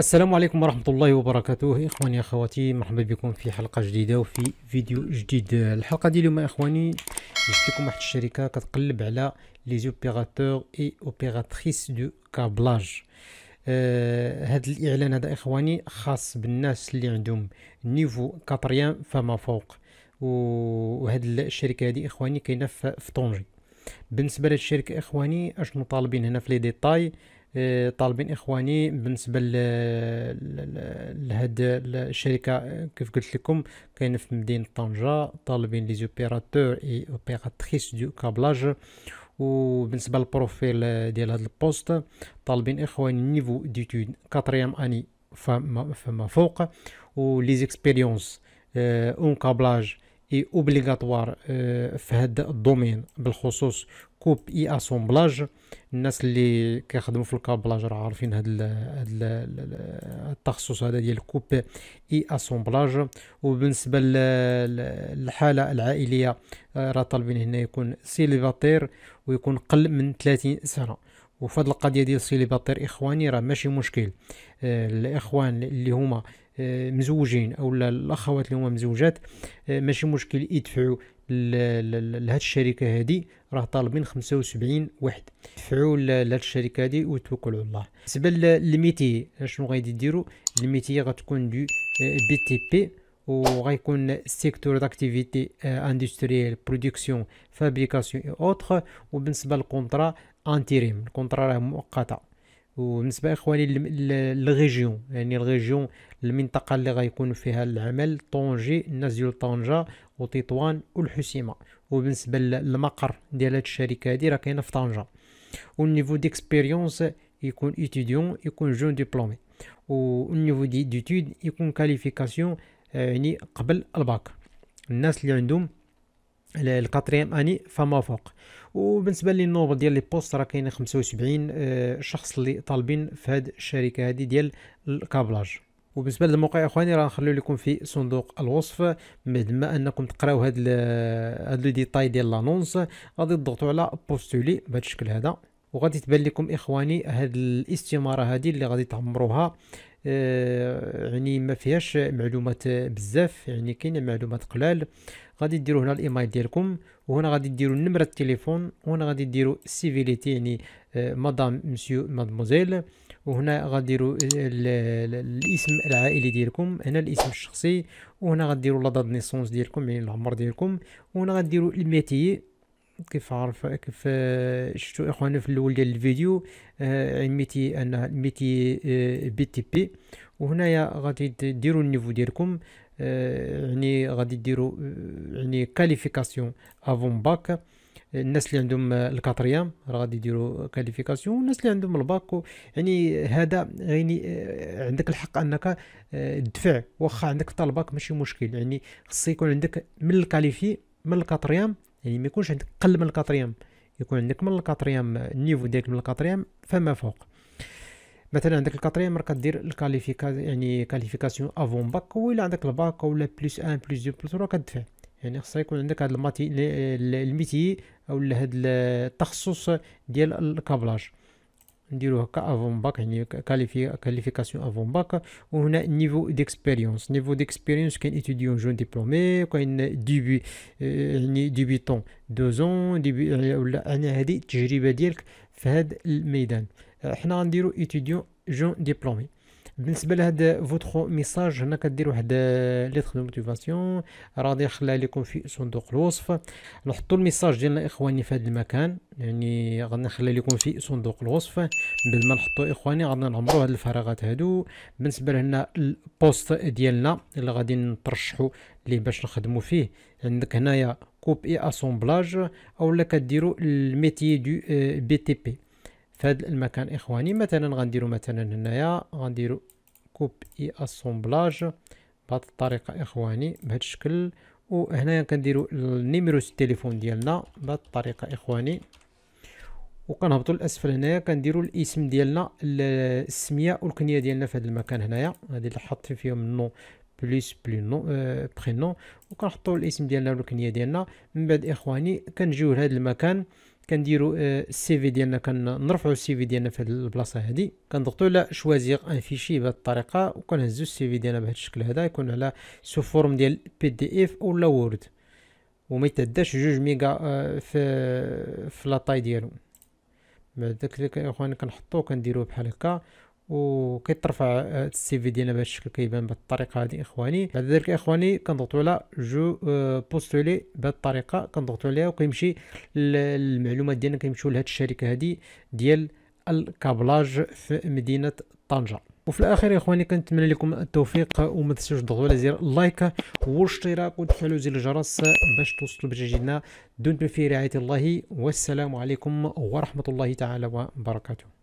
السلام عليكم ورحمة الله وبركاته إخواني أخواتي مرحبا بكم في حلقة جديدة وفي فيديو جديد الحلقة ديال اليوم إخواني جبت لكم واحد الشركة كتقلب على لي زوبيراتور إي أوبيراتريس دو كابلاج آه هاد الإعلان هذا إخواني خاص بالناس اللي عندهم نيفو كابريان فما فوق وهاد الشركة هادي إخواني كاينة في طونجي بالنسبة للشركة إخواني أشنو طالبين هنا في لي ديتاي إيه، طالبين اخواني بالنسبه لهاد الشركه كيف قلت لكم كاينه في مدينه طنجه طالبين لي زوبيراتور اي اوبيراتريس دو كابلاج وبالنسبه للبروفيل ديال هاد البوست طالبين اخواني نيفو ديتود 4 اني فما فوق ولي زيكسبيريونس اون كابلاج اي اوبليغاتوار آه، في هذا الدومين بالخصوص كوب اي اسومبلاج الناس اللي كيخدموا في الكابلاج راه عارفين هاد التخصص هذا ديال كوب اي اسومبلاج وبالنسبه للحاله العائليه آه، راه طالبين هنا يكون سيليباتير ويكون قل من 30 سنه وفي هاد القضيه ديال سيليباتير اخواني راه ماشي مشكل آه، الاخوان اللي هما آه، مزوجين او الاخوات اللي هما مزوجات آه، ماشي مشكل يدفعوا لهاد الشركه هادي راه طالبين 75 واحد دفعوا لهاد الشركه هادي وتوكلوا على الله بالنسبه للميتي شنو غادي ديروا الميتي غتكون دو آه، بي تي بي وغيكون سيكتور داكتيفيتي اندستريال برودكسيون فابريكاسيون اوتر وبالنسبه للكونطرا انتيريم الكونطرا راه مؤقته وبالنسبه لاخواني للريجيون يعني الريجيون المنطقه اللي غيكون فيها العمل طونجي الناس ديال طنجه وتطوان والحسيمه وبالنسبه للمقر ديال هاد الشركه هادي راه كاينه في طنجه والنيفو ديكسبيريونس يكون ايتيديون يكون جون ديبلومي والنيفو دي ديتود يكون كاليفيكاسيون يعني قبل الباك الناس اللي عندهم الكاتريام اني فما فوق وبالنسبه للنوبل ديال لي بوست راه كاين 75 آه، شخص اللي طالبين في هاد الشركه هادي ديال الكابلاج وبالنسبه للموقع اخواني راه نخلو لكم في صندوق الوصف بعد ما انكم تقراو هاد هاد لو ديتاي ديال لانونس غادي تضغطوا على بوستولي بهذا الشكل هذا وغادي تبان لكم اخواني هاد الاستماره هادي اللي غادي تعمروها آه، يعني ما فيهاش معلومات بزاف يعني كاينه معلومات قلال غادي ديروا هنا الايميل ديالكم وهنا غادي ديروا نمره التليفون وهنا غادي ديروا سيفيليتي يعني مدام مسيو مادموزيل وهنا غديروا آه، الاسم العائلي ديالكم هنا الاسم الشخصي وهنا غديروا لا دات نيسونس ديالكم يعني العمر ديالكم وهنا غديروا الميتي كيف عرف كيف آه، شفتوا اخوانا في الاول ديال الفيديو آه، يعني الميتي انها الميتي بي تي بي وهنايا غادي ديروا النيفو ديالكم يعني غادي ديروا يعني كاليفيكاسيون افون باك الناس اللي عندهم الكاتريام راه غادي يديروا كاليفيكاسيون والناس اللي عندهم الباك يعني هذا يعني آه، عندك الحق انك آه، تدفع واخا عندك طلبك ماشي مشكل يعني خص يكون عندك من الكاليفي من الكاتريام يعني ما يكونش عندك قل من الكاتريام يكون عندك من الكاتريام النيفو ديالك من الكاتريام فما فوق مثلا عندك الكاتريام راه كدير الكاليفيكا يعني كاليفيكاسيون افون باك ولا عندك الباك ولا بلس ان بلس دو بلس 3 كدفع يعني خصها يكون عندك هاد الماتي الميتي او هاد التخصص ديال الكابلاج نديرو هكا افون باك يعني كاليفي كاليفيكاسيون افون باك وهنا نيفو ديكسبيريونس نيفو ديكسبيريونس كاين ايتوديون جون ديبلومي كاين ديبي يعني ديبيتون دو زون ديبي ولا يعني هادي التجربه ديالك في هاد الميدان حنا غنديرو ايتيديو جون ديبلومي بالنسبه لهذا فوتخو ميساج هنا كدير واحد ليتر دو موتيفاسيون غادي نخليها لكم في صندوق الوصف نحطوا الميساج ديالنا اخواني في هذا المكان يعني غادي نخليها لكم في صندوق الوصف قبل ما نحطوا اخواني غادي نعمروا هاد الفراغات هادو بالنسبه لهنا البوست ديالنا اللي غادي نترشحوا ليه باش نخدموا فيه عندك هنايا كوب اي اسومبلاج اولا كديروا الميتي دو بي تي بي فهاد المكان اخواني مثلا غنديرو مثلا هنايا غنديرو كوب اي اسومبلاج بهاد الطريقه اخواني بهاد الشكل وهنايا كنديرو النيميرو التليفون ديالنا بهاد الطريقه اخواني وكنهبطوا للاسفل هنايا كنديروا الاسم ديالنا السميه والكنيه ديالنا في هذا المكان هنايا هذه اللي حاطين فيهم النو بليس بلي نو آه، برينو وكنحطوا الاسم ديالنا والكنيه ديالنا من بعد اخواني كنجيو لهذا المكان كنديروا آه، السي في ديالنا كنرفعوا السي في ديالنا في البلاصه هذه كنضغطوا على شوازيغ ان فيشي بهذه الطريقه وكنهزوا السي في ديالنا بهذا الشكل هذا يكون على سو فورم ديال بي دي اف ولا وورد وما يتعداش جوج ميغا آه، في في لاطاي ديالو بعد داك اللي اخوان كنحطوه كنديروه بحال هكا وكيترفع السي في ديالنا بهذا الشكل كيبان بهذه الطريقه هذه اخواني بعد ذلك اخواني كنضغطوا على جو آه، بوستولي بهذه الطريقه كنضغطوا عليها وكيمشي المعلومات ديالنا كيمشيو لهذه الشركه هذه ديال الكابلاج في مدينه طنجه وفي الاخير يا اخواني كنتمنى لكم التوفيق وما تنسوش تضغطوا على زر اللايك والاشتراك وتفعلوا زر الجرس باش توصلوا بجديدنا دمتم في رعايه الله والسلام عليكم ورحمه الله تعالى وبركاته